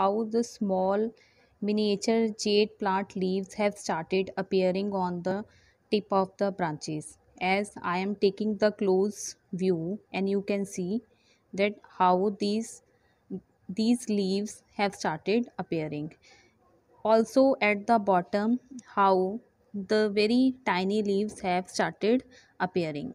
how the small miniature jade plant leaves have started appearing on the tip of the branches as I am taking the close view and you can see that how these these leaves have started appearing also at the bottom how the very tiny leaves have started appearing